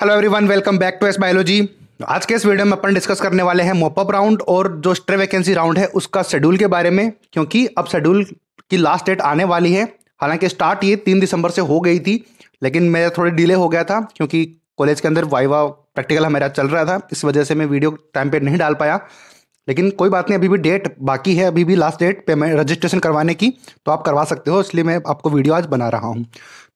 hello everyone welcome back to S biology आज के इस वीडियो में अपन डिस्कस करने वाले हैं मोपअप राउंड और जो स्ट्रे वैकेंसी राउंड है उसका शेड्यूल के बारे में क्योंकि अब शेड्यूल की लास्ट डेट आने वाली है हालांकि स्टार्ट ये तीन दिसंबर से हो गई थी लेकिन मेरा थोड़ी डिले हो गया था क्योंकि कॉलेज के अंदर वाइवा प्रैक्टिकल हमारा चल रहा था इस वजह से मैं वीडियो टाइम पर नहीं डाल पाया लेकिन कोई बात नहीं अभी भी डेट बाकी है अभी भी लास्ट डेट पेमेंट रजिस्ट्रेशन करवाने की तो आप करवा सकते हो इसलिए मैं आपको वीडियो आज बना रहा हूँ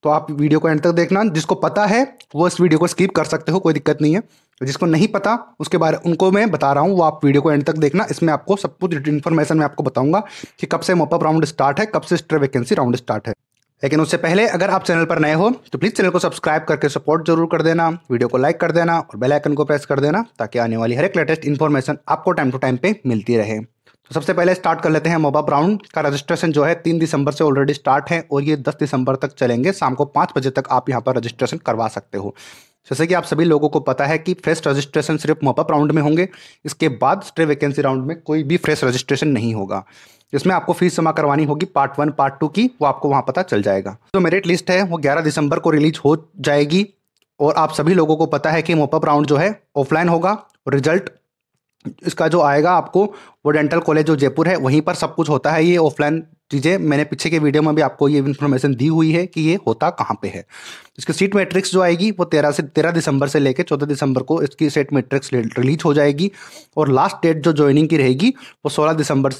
तो आप वीडियो को एंड तक देखना जिसको पता है वो इस वीडियो को स्किप कर सकते हो कोई दिक्कत नहीं है जिसको नहीं पता उसके बारे उनको मैं बता रहा हूँ वो आप वीडियो को एंड तक देखना इसमें आपको सब कुछ इन्फॉर्मेशन मैं आपको बताऊंगा कि कब से मोपअप राउंड स्टार्ट है कब से स्ट्रे वैकेंसी राउंड स्टार्ट है लेकिन उससे पहले अगर आप चैनल पर नए हो तो प्लीज़ चैनल को सब्सक्राइब करके सपोर्ट जरूर कर देना वीडियो को लाइक कर देना और बेल आइकन को प्रेस कर देना ताकि आने वाली हर एक लेटेस्ट इन्फॉर्मेशन आपको टाइम टू टाइम पे मिलती रहे तो सबसे पहले स्टार्ट कर लेते हैं मोबा ब्राउन का रजिस्ट्रेशन जो है तीन दिसंबर से ऑलरेडी स्टार्ट है और ये दस दिसंबर तक चलेंगे शाम को पाँच बजे तक आप यहाँ पर रजिस्ट्रेशन करवा सकते हो जैसे कि आप सभी लोगों को पता है कि फ्रेश रजिस्ट्रेशन सिर्फ मोपअप राउंड में होंगे इसके बाद स्ट्रे वैकेंसी राउंड में कोई भी फ्रेश रजिस्ट्रेशन नहीं होगा इसमें आपको फीस जमा करवानी होगी पार्ट वन पार्ट टू की वो आपको वहाँ पता चल जाएगा जो मेरिट लिस्ट है वो ग्यारह दिसंबर को रिलीज हो जाएगी और आप सभी लोगों को पता है कि मोपअप राउंड जो है ऑफलाइन होगा रिजल्ट इसका जो आएगा आपको वो डेंटल कॉलेज जो जयपुर है वहीं पर सब कुछ होता है ये ऑफलाइन चीज़ें मैंने पीछे के वीडियो में भी आपको ये इन्फॉर्मेशन दी हुई है कि ये होता कहाँ पे है इसकी सीट मैट्रिक्स जो आएगी वो तेरह से तेरह दिसंबर से लेकर चौदह दिसंबर को इसकी सीट मैट्रिक्स रिलीज हो जाएगी और लास्ट डेट जो ज्वाइनिंग की रहेगी वो सोलह दिसंबर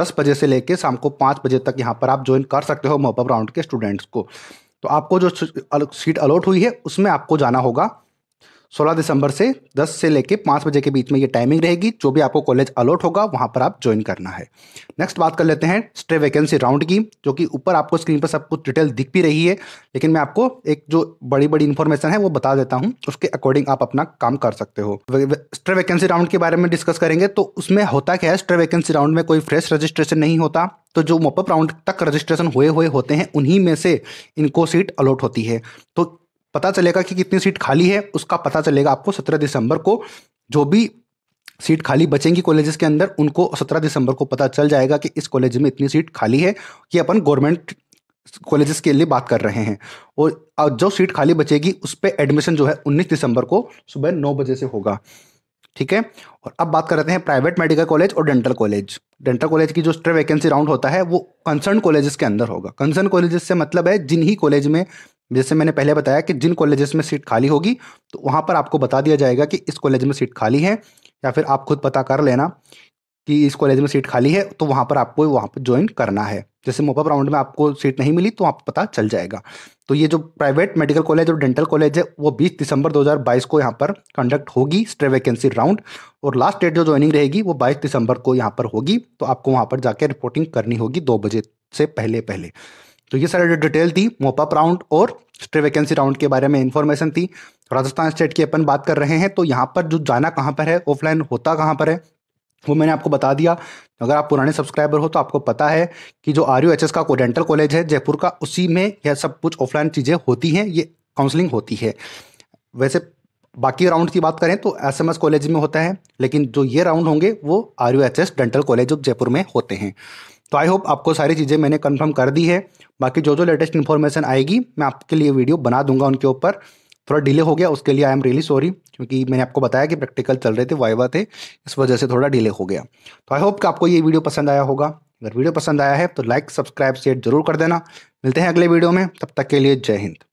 दस बजे से लेकर शाम को पाँच बजे तक यहाँ पर आप ज्वाइन कर सकते हो मॉपअप राउंड के स्टूडेंट्स को तो आपको जो सीट अलॉट हुई है उसमें आपको जाना होगा सोलह दिसंबर से दस से लेकर पाँच बजे के बीच में ये टाइमिंग रहेगी जो भी आपको कॉलेज अलॉट होगा वहाँ पर आप ज्वाइन करना है नेक्स्ट बात कर लेते हैं स्ट्रे वैकेंसी राउंड की जो कि ऊपर आपको स्क्रीन पर सब कुछ डिटेल दिख भी रही है लेकिन मैं आपको एक जो बड़ी बड़ी इन्फॉर्मेशन है वो बता देता हूँ उसके अकॉर्डिंग आप अपना काम कर सकते हो स्ट्रे वैकेंसी राउंड के बारे में डिस्कस करेंगे तो उसमें होता क्या है स्ट्रे वैकेंसी राउंड में कोई फ्रेश रजिस्ट्रेशन नहीं होता तो जो मोपअप राउंड तक रजिस्ट्रेशन हुए हुए होते हैं उन्हीं में से इनको सीट अलॉट होती है तो पता चलेगा कि कितनी सीट खाली है उसका पता चलेगा आपको सत्रह दिसंबर को जो भी सीट खाली बचेंगी कॉलेजेस के अंदर उनको सत्रह दिसंबर को पता चल जाएगा कि इस कॉलेज में इतनी सीट खाली है कि अपन गवर्नमेंट कॉलेजेस के लिए बात कर रहे हैं और जो सीट खाली बचेगी उस पर एडमिशन जो है 19 दिसंबर को सुबह नौ बजे से होगा ठीक है और अब बात करते हैं प्राइवेट मेडिकल कॉलेज और डेंटल कॉलेज डेंटल कॉलेज की जो स्ट्रे वैकेंसी राउंड होता है वो कंसर्न कॉलेजेस के अंदर होगा कंसर्न कॉलेजेस से मतलब है जिन ही कॉलेज में जैसे मैंने पहले बताया कि जिन कॉलेजेस में सीट खाली होगी तो वहाँ पर आपको बता दिया जाएगा कि इस कॉलेज में सीट खाली है या फिर आप खुद पता कर लेना कि इस कॉलेज में सीट खाली है तो वहाँ पर आपको वहाँ पर ज्वाइन करना है जैसे मोपअप राउंड में आपको सीट नहीं मिली तो आप पता चल जाएगा तो ये जो प्राइवेट मेडिकल कॉलेज और डेंटल कॉलेज है वो 20 दिसंबर 2022 को यहाँ पर कंडक्ट होगी स्ट्रे वैकेंसी राउंड और लास्ट डेट जो ज्वाइनिंग रहेगी वो 22 दिसंबर को यहाँ पर होगी तो आपको वहाँ पर जाकर रिपोर्टिंग करनी होगी दो बजे से पहले पहले तो ये सारी जो डिटेल थी मोपअप राउंड और स्ट्रे वैकेंसी राउंड के बारे में इन्फॉर्मेशन थी राजस्थान स्टेट की अपन बात कर रहे हैं तो यहाँ पर जो जाना कहाँ पर है ऑफलाइन होता कहाँ पर है वो मैंने आपको बता दिया अगर आप पुराने सब्सक्राइबर हो तो आपको पता है कि जो आर यू एच एस का डेंटल कॉलेज है जयपुर का उसी में यह सब कुछ ऑफलाइन चीज़ें होती हैं ये काउंसलिंग होती है वैसे बाकी राउंड की बात करें तो एस एम एस कॉलेज में होता है लेकिन जो ये राउंड होंगे वो R U H S dental college of Jaipur में होते हैं तो आई होप आपको सारी चीज़ें मैंने कन्फर्म कर दी है बाकी जो जो लेटेस्ट इन्फॉर्मेशन आएगी मैं आपके लिए वीडियो बना दूंगा उनके ऊपर थोड़ा डिले हो गया उसके लिए आई एम रियली सॉरी क्योंकि मैंने आपको बताया कि प्रैक्टिकल चल रहे थे वाइवा थे इस वजह से थोड़ा डिले हो गया तो आई होप कि आपको ये वीडियो पसंद आया होगा अगर वीडियो पसंद आया है तो लाइक सब्सक्राइब शेयर जरूर कर देना मिलते हैं अगले वीडियो में तब तक के लिए जय हिंद